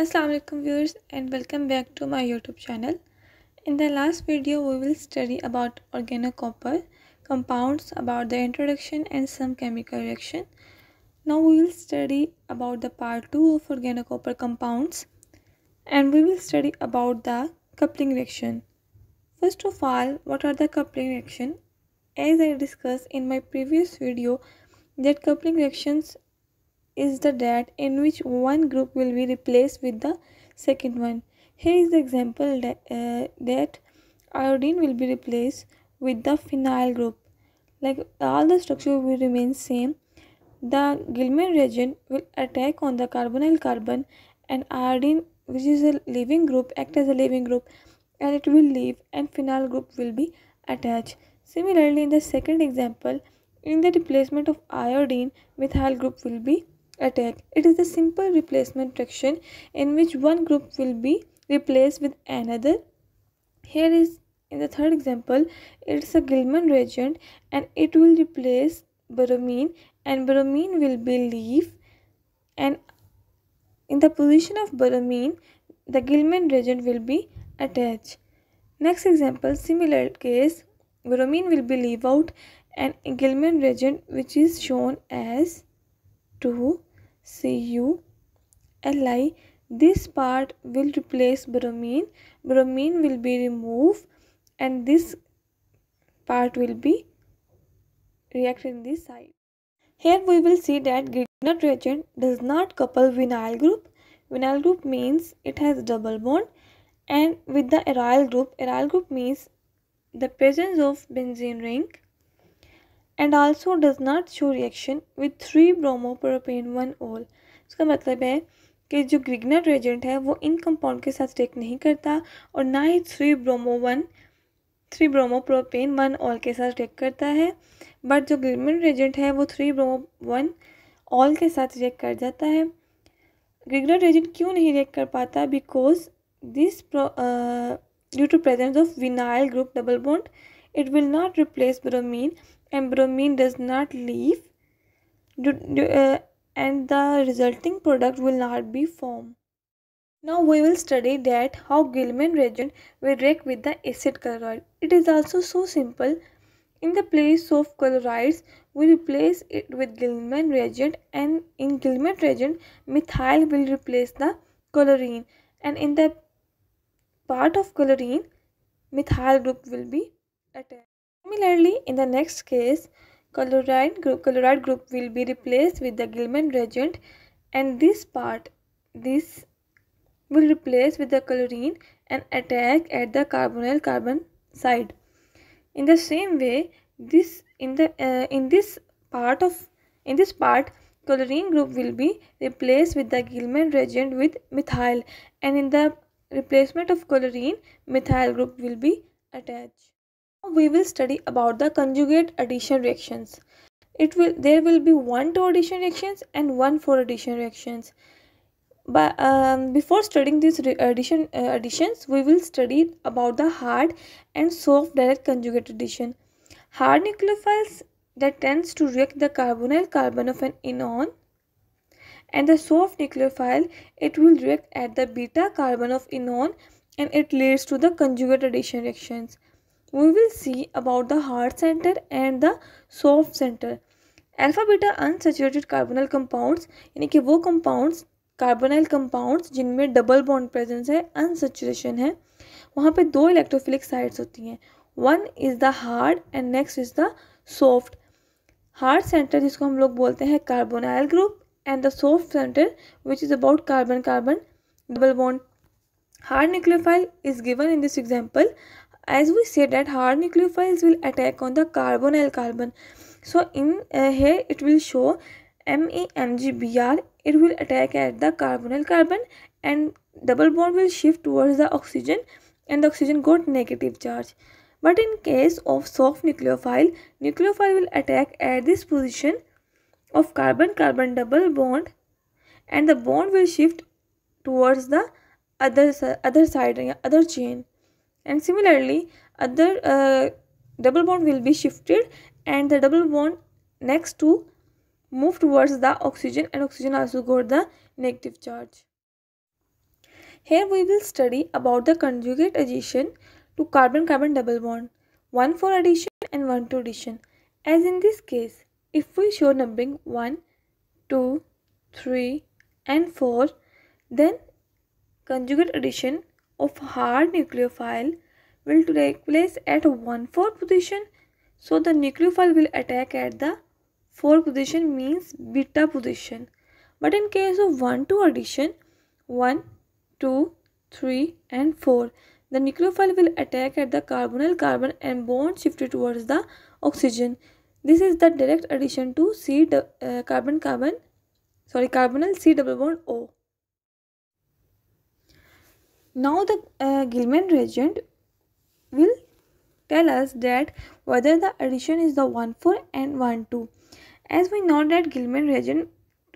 Assalamualaikum alaikum viewers and welcome back to my YouTube channel. In the last video we will study about organocopper, compounds, about the introduction and some chemical reaction. Now we will study about the part 2 of organocopper compounds and we will study about the coupling reaction. First of all, what are the coupling reaction? As I discussed in my previous video that coupling reactions is the that in which one group will be replaced with the second one. Here is the example that, uh, that iodine will be replaced with the phenyl group. Like all the structure will remain same. The Gilman reagent will attack on the carbonyl carbon and iodine which is a leaving group act as a leaving group and it will leave and phenyl group will be attached. Similarly in the second example in the replacement of iodine methyl group will be attack. It is the simple replacement reaction in which one group will be replaced with another. Here is in the third example, it's a Gilman reagent and it will replace bromine and bromine will be leaf and in the position of bromine, the Gilman reagent will be attached. Next example, similar case, bromine will be leave out and Gilman reagent which is shown as 2 CuLi. This part will replace bromine. Bromine will be removed and this part will be reacted in this side. Here we will see that Grignard reagent does not couple vinyl group. Vinyl group means it has double bond and with the aryl group, aryl group means the presence of benzene ring and also does not show reaction with three bromo propene one ol इसका मतलब है कि जो ग्रिगना रेजेंट है वो इन compound के साथ react नहीं करता और ना ही three bromo one three bromo propene one ol के साथ रिएक्ट करता है बट जो ग्रिगनर रेजेंट है वो थ्री ब्रोमो वन ऑल के साथ रिएक्ट कर जाता है ग्रिगनर रेजेंट क्यों नहीं रिएक्ट कर पाता because this due to presence of vinyl group double bond it will not replace bromine bromine does not leave uh, and the resulting product will not be formed. Now we will study that how Gilman reagent will react with the acid chloride. It is also so simple. In the place of chlorides, we replace it with Gilman reagent and in Gilman reagent, methyl will replace the chlorine and in the part of chlorine, methyl group will be attached. Similarly, in the next case, chloride group, chloride group will be replaced with the Gilman reagent and this part, this will replace with the chlorine and attack at the carbonyl carbon side. In the same way, this in the uh, in this part of in this part chlorine group will be replaced with the Gilman reagent with methyl and in the replacement of chlorine methyl group will be attached we will study about the conjugate addition reactions. It will there will be one to addition reactions and one for addition reactions. But um, before studying these addition uh, additions, we will study about the hard and soft direct conjugate addition. Hard nucleophiles that tends to react the carbonyl carbon of an enone, and the soft nucleophile it will react at the beta carbon of enone, and it leads to the conjugate addition reactions we will see about the hard center and the soft center. Alpha beta unsaturated carbonyl compounds यानी कि वो compounds carbonyl compounds जिनमें double bond presence है unsaturation है वहाँ पे दो electrophilic sites होती हैं one is the hard and next is the soft hard centre जिसको हम लोग बोलते हैं carbonyl group and the soft centre which is about carbon carbon double bond hard nucleophile is given in this example as we said that hard nucleophiles will attack on the carbonyl carbon so in uh, here it will show MEmgBr. it will attack at the carbonyl carbon and double bond will shift towards the oxygen and the oxygen got negative charge but in case of soft nucleophile nucleophile will attack at this position of carbon carbon double bond and the bond will shift towards the other other side other chain and similarly other uh, double bond will be shifted and the double bond next to move towards the oxygen and oxygen also got the negative charge. Here we will study about the conjugate addition to carbon-carbon double bond, one for addition and one to addition. As in this case, if we show numbering 1, 2, 3 and 4, then conjugate addition of hard nucleophile will take place at 1-4 position. So the nucleophile will attack at the 4 position means beta position. But in case of 1-2 addition, 1, 2, 3 and 4. The nucleophile will attack at the carbonyl carbon and bond shifted towards the oxygen. This is the direct addition to C uh, carbon carbon sorry carbonyl C double bond O. Now the uh, Gilman reagent will tell us that whether the addition is the one four and one two. As we know that Gilman reagent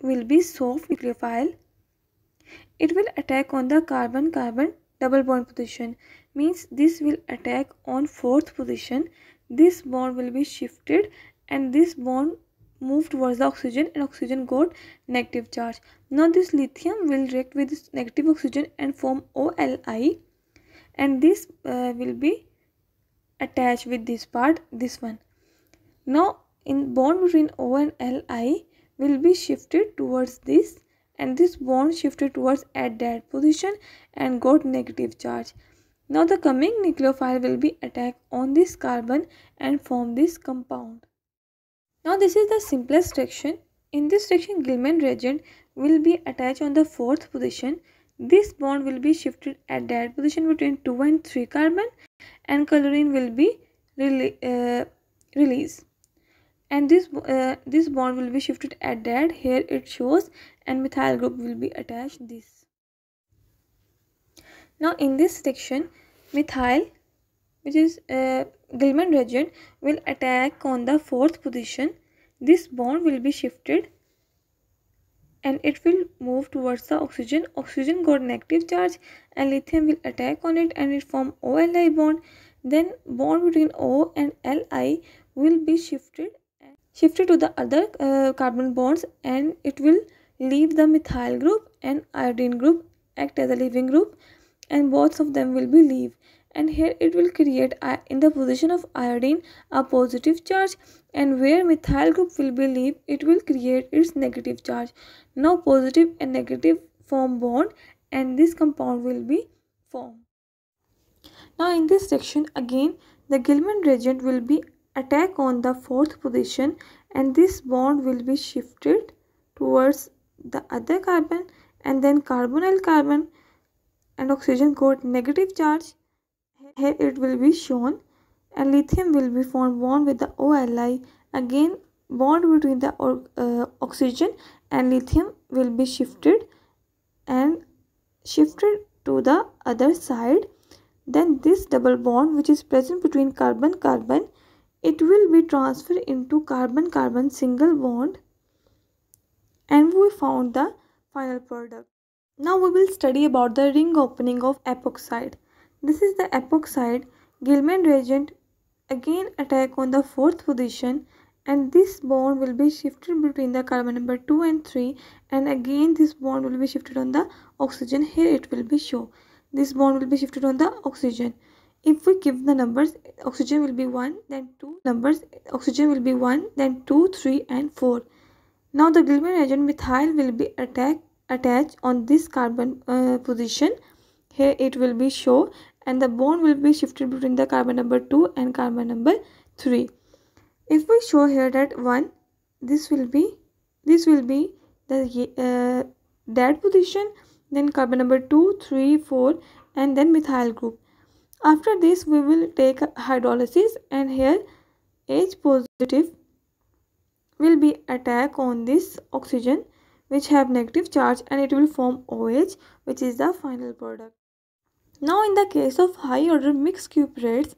will be soft nucleophile, it will attack on the carbon-carbon double bond position. Means this will attack on fourth position. This bond will be shifted and this bond move towards the oxygen and oxygen got negative charge. Now this lithium will react with this negative oxygen and form OLI and this uh, will be attached with this part this one. Now in bond between O and Li will be shifted towards this and this bond shifted towards at that position and got negative charge. Now the coming nucleophile will be attacked on this carbon and form this compound. Now this is the simplest section. In this section Gilman reagent will be attached on the fourth position. This bond will be shifted at that position between 2 and 3 carbon and chlorine will be rele uh, released. And this, uh, this bond will be shifted at that here it shows and methyl group will be attached this. Now in this section methyl which is uh, Gilman region will attack on the fourth position. This bond will be shifted and it will move towards the oxygen. Oxygen got negative charge and lithium will attack on it and it form OLI bond. Then bond between O and Li will be shifted shifted to the other uh, carbon bonds and it will leave the methyl group and iodine group act as a leaving group and both of them will be leave and here it will create in the position of iodine a positive charge and where methyl group will be leave it will create its negative charge now positive and negative form bond and this compound will be formed now in this section again the Gilman reagent will be attack on the fourth position and this bond will be shifted towards the other carbon and then carbonyl carbon and oxygen got negative charge here it will be shown a lithium will be formed bond with the OLI. Again bond between the uh, oxygen and lithium will be shifted and shifted to the other side. Then this double bond which is present between carbon-carbon it will be transferred into carbon-carbon single bond and we found the final product. Now we will study about the ring opening of epoxide. This is the epoxide Gilman reagent again attack on the fourth position and this bond will be shifted between the carbon number 2 and 3 and again this bond will be shifted on the oxygen here it will be show this bond will be shifted on the oxygen if we give the numbers oxygen will be 1 then 2 numbers oxygen will be 1 then 2 3 and 4 now the Gilman reagent methyl will be attack attached on this carbon uh, position here it will be show and the bond will be shifted between the carbon number 2 and carbon number 3 if we show here that 1 this will be this will be the uh, that position then carbon number 2 3 4 and then methyl group after this we will take hydrolysis and here H positive will be attack on this oxygen which have negative charge and it will form OH which is the final product. Now in the case of high order mixed cuprates,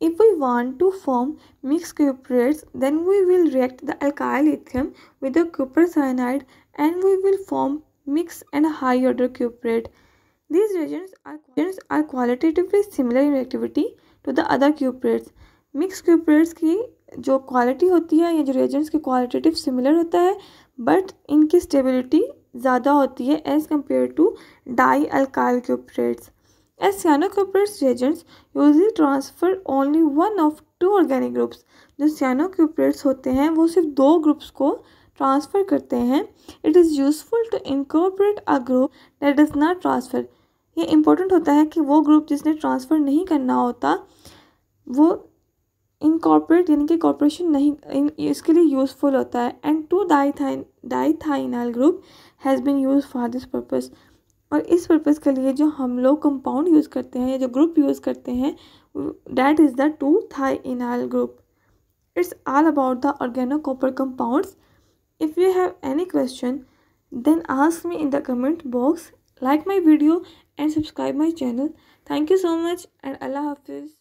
if we want to form mixed cuprates, then we will react the alkyl lithium with the copper cyanide and we will form mixed and high order cuprate. These reagents are, reagents are qualitatively similar in reactivity to the other cuprates. Mix cuprates की जो quality होती है या जो reagents की qualitative similar होता है but इनकी स्टेबिलिटी ज़्यादा होती है as compare to di alkyl cuprates as cyanocopperous reagents usually transfer only one of two organic groups. जो cyanocopperous होते हैं वो सिर्फ दो ग्रुप्स को ट्रांसफ़र करते हैं it is useful to incorporate a group that does not transfer ये इम्पोर्टेंट होता है कि वो ग्रुप जिसने ट्रांसफ़र नहीं करना होता वो इनकॉर्पोरेट यानी कि कॉर्पोरेशन नहीं इसके लिए यूज़फुल होता है and two dithiane dithianyl group has been use for this purpose और इस पर्पज़ के लिए जो हम लोग कंपाउंड यूज़ करते हैं या जो ग्रुप यूज़ करते हैं that is the two thienyl group it's all about the organo copper compounds if you have any question then ask me in the comment box like my video and subscribe my channel thank you so much and अल्लाह हाफिज़